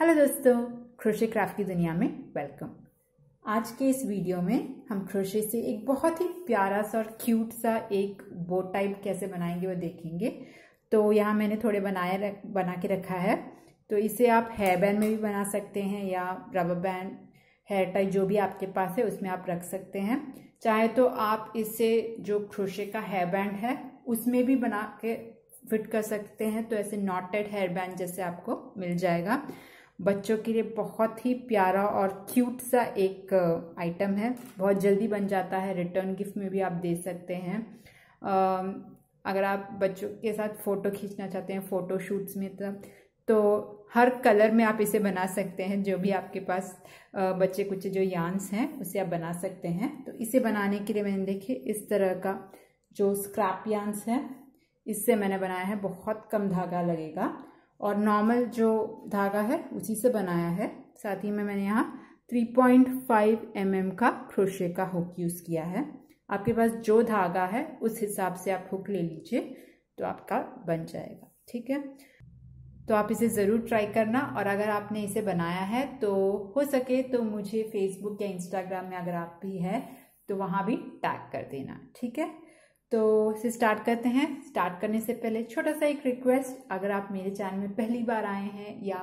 hello दोस्तों crochet craft की दुनिया में वेलकम आज के इस वीडियो में हम क्रोशे से एक बहुत ही प्यारा सा और क्यूट सा एक बोट टाइप कैसे बनाएंगे वो देखेंगे तो यहाँ मैंने थोड़े बनाए रख बना के रखा है तो इसे आप हेयर बैंड में भी बना सकते हैं या रबर बैंड हेयर टाइप जो भी आपके पास है उसमें आप रख सकते हैं चाहे तो आप इसे जो क्रोशे का हेयर बैंड है उसमें भी बना के फिट कर सकते हैं तो ऐसे नॉटेड हेयर बैंड जैसे आपको मिल जाएगा बच्चों के लिए बहुत ही प्यारा और क्यूट सा एक आइटम है बहुत जल्दी बन जाता है रिटर्न गिफ्ट में भी आप दे सकते हैं अगर आप बच्चों के साथ फ़ोटो खींचना चाहते हैं फ़ोटो शूट्स में तब तो हर कलर में आप इसे बना सकते हैं जो भी आपके पास बच्चे कुछ जो यान्स हैं उसे आप बना सकते हैं तो इसे बनाने के लिए मैंने देखिए इस तरह का जो स्क्रैप यान्स है इससे मैंने बनाया है बहुत कम धागा लगेगा और नॉर्मल जो धागा है उसी से बनाया है साथ ही में मैंने यहाँ 3.5 पॉइंट mm का क्रोशे का हुक यूज़ किया है आपके पास जो धागा है उस हिसाब से आप हुक ले लीजिए तो आपका बन जाएगा ठीक है तो आप इसे ज़रूर ट्राई करना और अगर आपने इसे बनाया है तो हो सके तो मुझे फेसबुक या इंस्टाग्राम में अगर आप भी है तो वहाँ भी टैग कर देना ठीक है तो इसे स्टार्ट करते हैं स्टार्ट करने से पहले छोटा सा एक रिक्वेस्ट अगर आप मेरे चैनल में पहली बार आए हैं या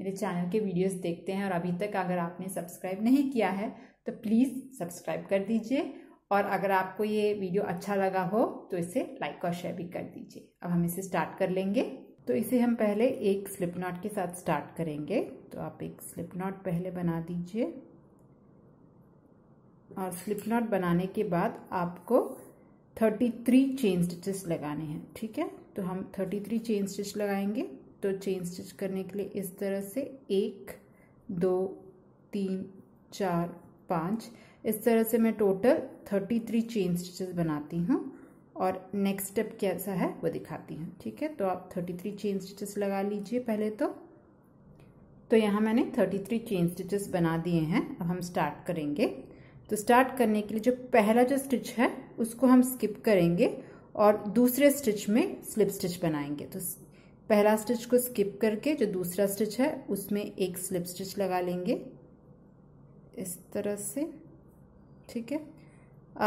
मेरे चैनल के वीडियोस देखते हैं और अभी तक अगर आपने सब्सक्राइब नहीं किया है तो प्लीज़ सब्सक्राइब कर दीजिए और अगर आपको ये वीडियो अच्छा लगा हो तो इसे लाइक और शेयर भी कर दीजिए अब हम इसे स्टार्ट कर लेंगे तो इसे हम पहले एक स्लिप नॉट के साथ स्टार्ट करेंगे तो आप एक स्लिप नॉट पहले बना दीजिए और स्लिप नॉट बनाने के बाद आपको थर्टी थ्री चेन स्टिचेस लगाने हैं ठीक है तो हम थर्टी थ्री चेन स्टिच लगाएंगे तो चेन स्टिच करने के लिए इस तरह से एक दो तीन चार पाँच इस तरह से मैं total thirty three chain stitches बनाती हूँ और नेक्स्ट स्टेप कैसा है वो दिखाती हूँ ठीक है तो आप थर्टी थ्री चेन स्टिचेस लगा लीजिए पहले तो तो यहाँ मैंने थर्टी थ्री चेन स्टिचेस बना दिए हैं अब हम स्टार्ट करेंगे तो स्टार्ट करने के लिए जो पहला जो स्टिच है उसको हम स्किप करेंगे और दूसरे स्टिच में स्लिप स्टिच बनाएंगे तो पहला स्टिच को स्किप करके जो दूसरा स्टिच है उसमें एक स्लिप स्टिच लगा लेंगे इस तरह से ठीक है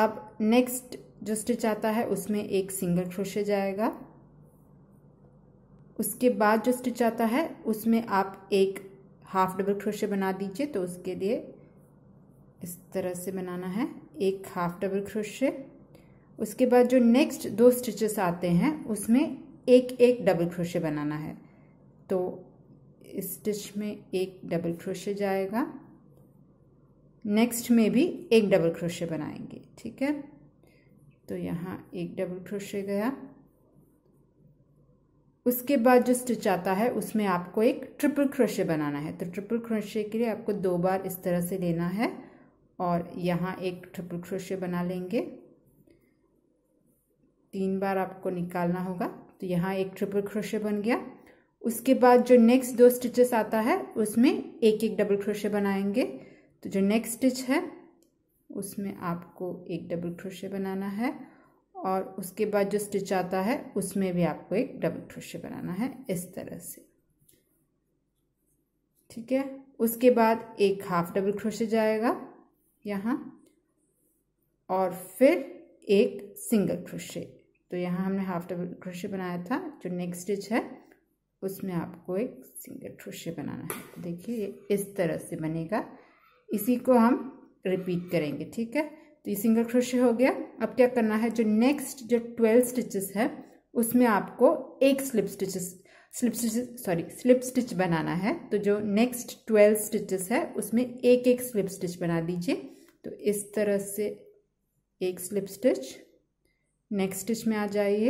अब नेक्स्ट जो स्टिच आता है उसमें एक सिंगल क्रोशे जाएगा उसके बाद जो स्टिच आता है उसमें आप एक हाफ डबल क्रोशे बना दीजिए तो उसके लिए इस तरह से बनाना है एक हाफ डबल क्रोशे उसके बाद जो नेक्स्ट दो स्टिचेस आते हैं उसमें एक एक डबल क्रोशे बनाना है तो इस स्टिच में एक डबल क्रोशे जाएगा नेक्स्ट में भी एक डबल क्रोशे बनाएंगे ठीक है तो यहाँ एक डबल क्रोशे गया उसके बाद जो स्टिच आता है उसमें आपको एक ट्रिपल क्रोशे बनाना है तो ट्रिपल क्रोशे के लिए आपको दो बार इस तरह से लेना है और यहाँ एक ट्रिपल क्रोशे बना लेंगे तीन बार आपको निकालना होगा तो यहाँ एक ट्रिपल क्रोशे बन गया उसके बाद जो नेक्स्ट दो स्टिचेस आता है उसमें एक एक डबल क्रोशे बनाएंगे तो जो नेक्स्ट स्टिच है उसमें आपको एक डबल क्रोशे बनाना है और उसके बाद जो स्टिच आता है उसमें भी आपको एक डबल क्रोशे बनाना है इस तरह से ठीक है उसके बाद एक हाफ डबल क्रोशे जाएगा यहाँ और फिर एक सिंगल क्रोशे तो यहाँ हमने हाफ डबल क्रोशे बनाया था जो नेक्स्ट स्टिच है उसमें आपको एक सिंगल क्रोशे बनाना है तो देखिए ये इस तरह से बनेगा इसी को हम रिपीट करेंगे ठीक है तो ये सिंगल क्रोशे हो गया अब क्या करना है जो नेक्स्ट जो ट्वेल्व स्टिचेस है उसमें आपको एक slip stitches slip stitch sorry slip stitch बनाना है तो जो नेक्स्ट ट्वेल्व स्टिचेस है उसमें एक एक स्लिप स्टिच बना दीजिए तो इस तरह से एक स्लिप स्टिच नेक्स्ट स्टिच में आ जाइए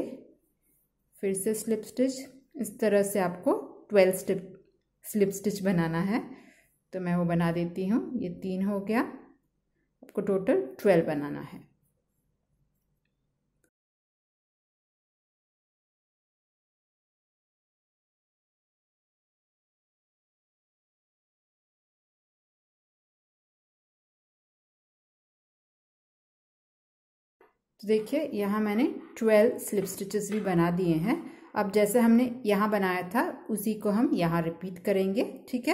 फिर से स्लिप स्टिच इस तरह से आपको ट्वेल्व स्टिप स्लिप स्टिच बनाना है तो मैं वो बना देती हूँ ये तीन हो गया आपको टोटल ट्वेल्व बनाना है तो देखिए यहाँ मैंने ट्वेल्व स्लिप स्टिचेस भी बना दिए हैं अब जैसे हमने यहाँ बनाया था उसी को हम यहाँ रिपीट करेंगे ठीक है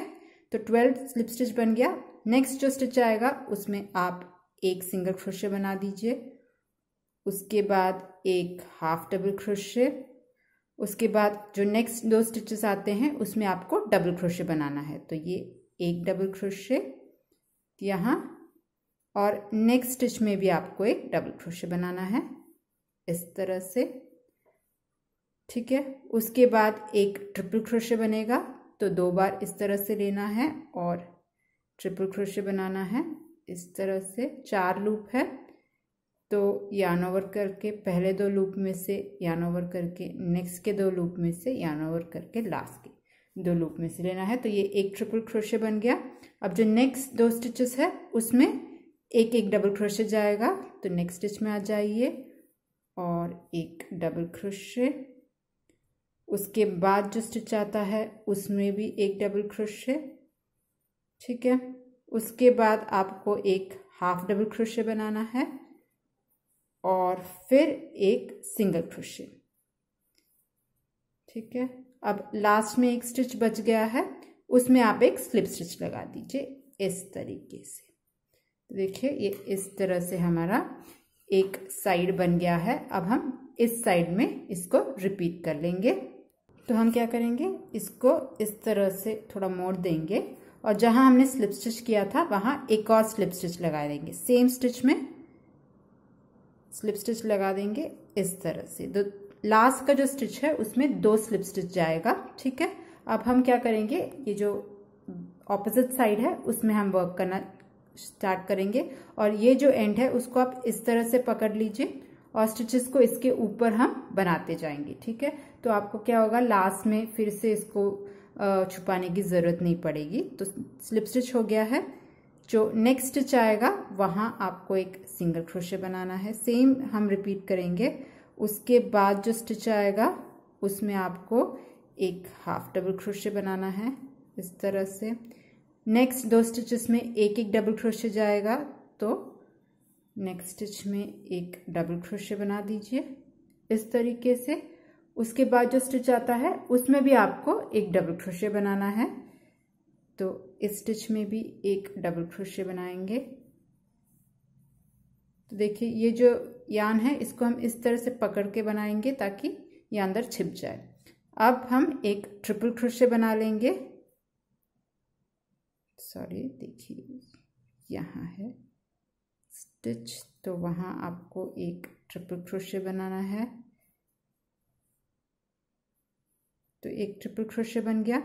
तो ट्वेल्व स्लिप स्टिच बन गया नेक्स्ट जो स्टिच आएगा उसमें आप एक सिंगल क्रोशे बना दीजिए उसके बाद एक हाफ डबल क्रोशे उसके बाद जो नेक्स्ट दो स्टिचेस आते हैं उसमें आपको डबल क्रोशे बनाना है तो ये एक डबल क्रोशे यहाँ और नेक्स्ट स्टिच में भी आपको एक डबल क्रोशे बनाना है इस तरह से ठीक है उसके बाद एक ट्रिपल क्रोशे बनेगा तो दो बार इस तरह से लेना है और ट्रिपल क्रोशे बनाना है इस तरह से चार लूप है तो यान ओवर करके पहले दो लूप में से यान ओवर करके नेक्स्ट के दो लूप में से यान ओवर करके लास्ट के दो लूप में से लेना है तो ये एक ट्रिपल क्रोशे बन गया अब जो नेक्स्ट दो स्टिचेस है उसमें एक एक डबल क्रोशे जाएगा तो नेक्स्ट स्टिच में आ जाइए और एक डबल क्रोशे उसके बाद जो स्टिच आता है उसमें भी एक डबल क्रोशे ठीक है उसके बाद आपको एक हाफ डबल क्रोशे बनाना है और फिर एक सिंगल क्रोशे ठीक है अब लास्ट में एक स्टिच बच गया है उसमें आप एक स्लिप स्टिच लगा दीजिए इस तरीके से तो देखिए ये इस तरह से हमारा एक साइड बन गया है अब हम इस साइड में इसको रिपीट कर लेंगे तो हम क्या करेंगे इसको इस तरह से थोड़ा मोड़ देंगे और जहां हमने स्लिप स्टिच किया था वहां एक और स्लिप स्टिच लगा देंगे सेम स्टिच में स्लिप स्टिच लगा देंगे इस तरह से तो लास्ट का जो स्टिच है उसमें दो स्लिप स्टिच जाएगा ठीक है अब हम क्या करेंगे ये जो ऑपोजिट साइड है उसमें हम वर्क करना स्टार्ट करेंगे और ये जो एंड है उसको आप इस तरह से पकड़ लीजिए और स्टिचेस को इसके ऊपर हम बनाते जाएंगे ठीक है तो आपको क्या होगा लास्ट में फिर से इसको छुपाने की ज़रूरत नहीं पड़ेगी तो स्लिप स्टिच हो गया है जो नेक्स्ट स्टिच आएगा वहाँ आपको एक सिंगल क्रोशे बनाना है सेम हम रिपीट करेंगे उसके बाद जो स्टिच आएगा उसमें आपको एक हाफ डबल क्रोशे बनाना है इस तरह से नेक्स्ट दो स्टिचेस तो में एक एक डबल क्रोशे जाएगा तो नेक्स्ट स्टिच में एक डबल क्रोशे बना दीजिए इस तरीके से उसके बाद जो स्टिच आता है उसमें भी आपको एक डबल क्रोशे बनाना है तो इस स्टिच में भी एक डबल क्रोशे बनाएंगे तो देखिए ये जो यान है इसको हम इस तरह से पकड़ के बनाएंगे ताकि ये अंदर छिप जाए अब हम एक ट्रिपल क्रोशे बना लेंगे सॉरी देखिए यहाँ है स्टिच तो वहाँ आपको एक ट्रिपल क्रोशे बनाना है तो एक ट्रिपल क्रोशे बन गया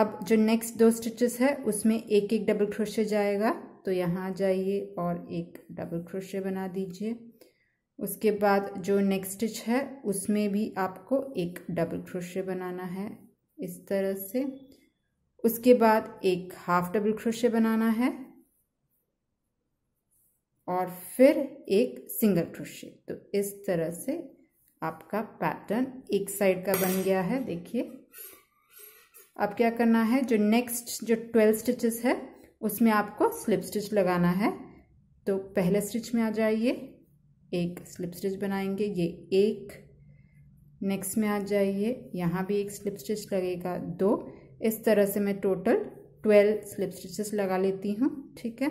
अब जो नेक्स्ट दो स्टिचेस है उसमें एक एक डबल क्रोशे जाएगा तो यहाँ जाइए और एक डबल क्रोशे बना दीजिए उसके बाद जो नेक्स्ट स्टिच है उसमें भी आपको एक डबल क्रोशे बनाना है इस तरह से उसके बाद एक हाफ डबल क्रोशे बनाना है और फिर एक सिंगल क्रोशे तो इस तरह से आपका पैटर्न एक साइड का बन गया है देखिए अब क्या करना है जो नेक्स्ट जो ट्वेल्व स्टिचेस है उसमें आपको स्लिप स्टिच लगाना है तो पहले स्टिच में आ जाइए एक स्लिप स्टिच बनाएंगे ये एक नेक्स्ट में आ जाइए यहाँ भी एक स्लिप स्टिच लगेगा दो इस तरह से मैं टोटल ट्वेल्व स्लिप स्टिचेस लगा लेती हूँ ठीक है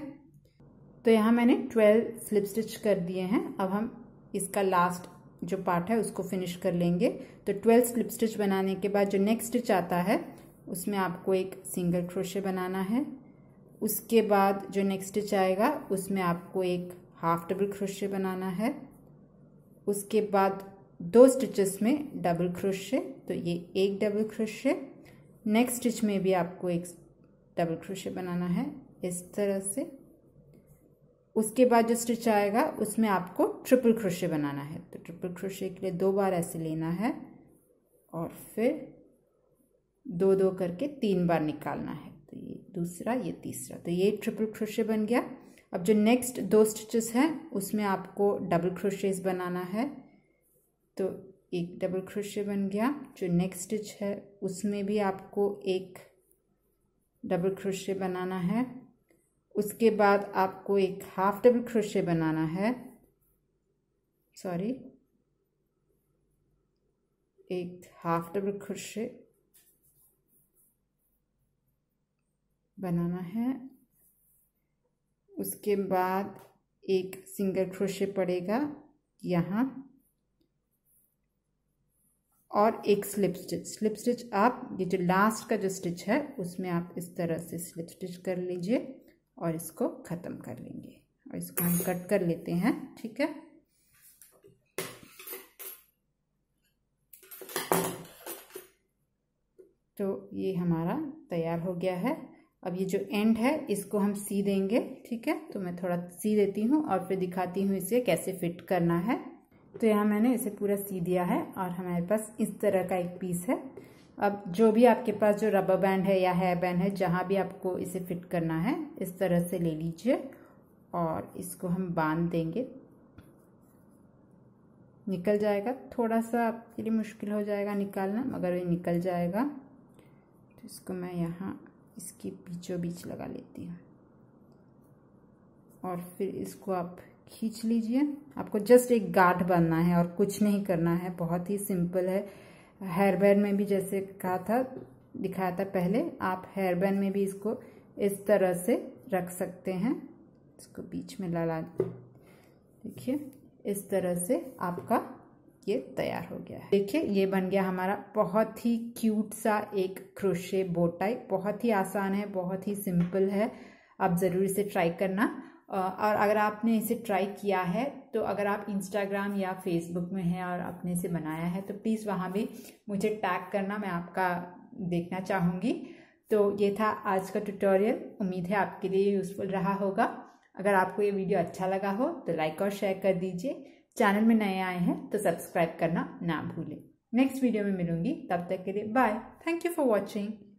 तो यहाँ मैंने ट्वेल्व स्लिप स्टिच कर दिए हैं अब हम इसका लास्ट जो पार्ट है उसको फिनिश कर लेंगे तो ट्वेल्व स्लिप स्टिच बनाने के बाद जो नेक्स्ट स्टिच आता है उसमें आपको एक सिंगल क्रोशे बनाना है उसके बाद जो नेक्स्ट स्टिच आएगा उसमें आपको एक हाफ डबल क्रोशे बनाना है उसके बाद दो स्टिचेस में डबल क्रोशे तो ये एक डबल क्रोशे नेक्स्ट स्टिच में भी आपको एक डबल क्रोशे बनाना है इस तरह से उसके बाद जो स्टिच आएगा उसमें आपको ट्रिपल क्रोशे बनाना है तो ट्रिपल क्रोशे के लिए दो बार ऐसे लेना है और फिर दो दो करके तीन बार निकालना है तो ये दूसरा ये तीसरा तो ये ट्रिपल क्रोशे बन गया अब जो नेक्स्ट दो स्टिचेस हैं उसमें आपको डबल क्रोशेज बनाना है तो एक डबल क्रोशे बन गया जो नेक्स्ट स्टिच है उसमें भी आपको एक डबल क्रोशे बनाना है उसके बाद आपको एक हाफ डबल क्रोशे बनाना है सॉरी एक हाफ डबल क्रोशे बनाना है उसके बाद एक सिंगल क्रोशे पड़ेगा यहाँ और एक स्लिप स्टिच स्लिप स्टिच आप ये जो लास्ट का जो स्टिच है उसमें आप इस तरह से स्लिप स्टिच कर लीजिए और इसको ख़त्म कर लेंगे और इसको हम कट कर लेते हैं ठीक है तो ये हमारा तैयार हो गया है अब ये जो एंड है इसको हम सी देंगे ठीक है तो मैं थोड़ा सी देती हूँ और फिर दिखाती हूँ इसे कैसे फिट करना है तो यहाँ मैंने इसे पूरा सी दिया है और हमारे पास इस तरह का एक पीस है अब जो भी आपके पास जो रबर बैंड है या हेयर बैंड है जहाँ भी आपको इसे फिट करना है इस तरह से ले लीजिए और इसको हम बांध देंगे निकल जाएगा थोड़ा सा आपके लिए मुश्किल हो जाएगा निकालना मगर ये निकल जाएगा तो इसको मैं यहाँ इसके बीचों बीच लगा लेती हूँ और फिर इसको आप खींच लीजिए आपको जस्ट एक गाठ बनना है और कुछ नहीं करना है बहुत ही सिंपल है हेयर बैंड में भी जैसे कहा था दिखाया था पहले आप हेयर बैंड में भी इसको इस तरह से रख सकते हैं इसको बीच में लड़ा देखिए इस तरह से आपका ये तैयार हो गया है देखिए ये बन गया हमारा बहुत ही क्यूट सा एक क्रोशे बोटाई बहुत ही आसान है बहुत ही सिंपल है आप ज़रूर इसे ट्राई करना और अगर आपने इसे ट्राई किया है तो अगर आप इंस्टाग्राम या फेसबुक में हैं और आपने इसे बनाया है तो प्लीज़ वहाँ भी मुझे टैग करना मैं आपका देखना चाहूँगी तो ये था आज का ट्यूटोरियल उम्मीद है आपके लिए यूज़फुल रहा होगा अगर आपको ये वीडियो अच्छा लगा हो तो लाइक और शेयर कर दीजिए चैनल में नए आए हैं तो सब्सक्राइब करना ना भूलें नेक्स्ट वीडियो में मिलूंगी तब तक के लिए bye thank you for watching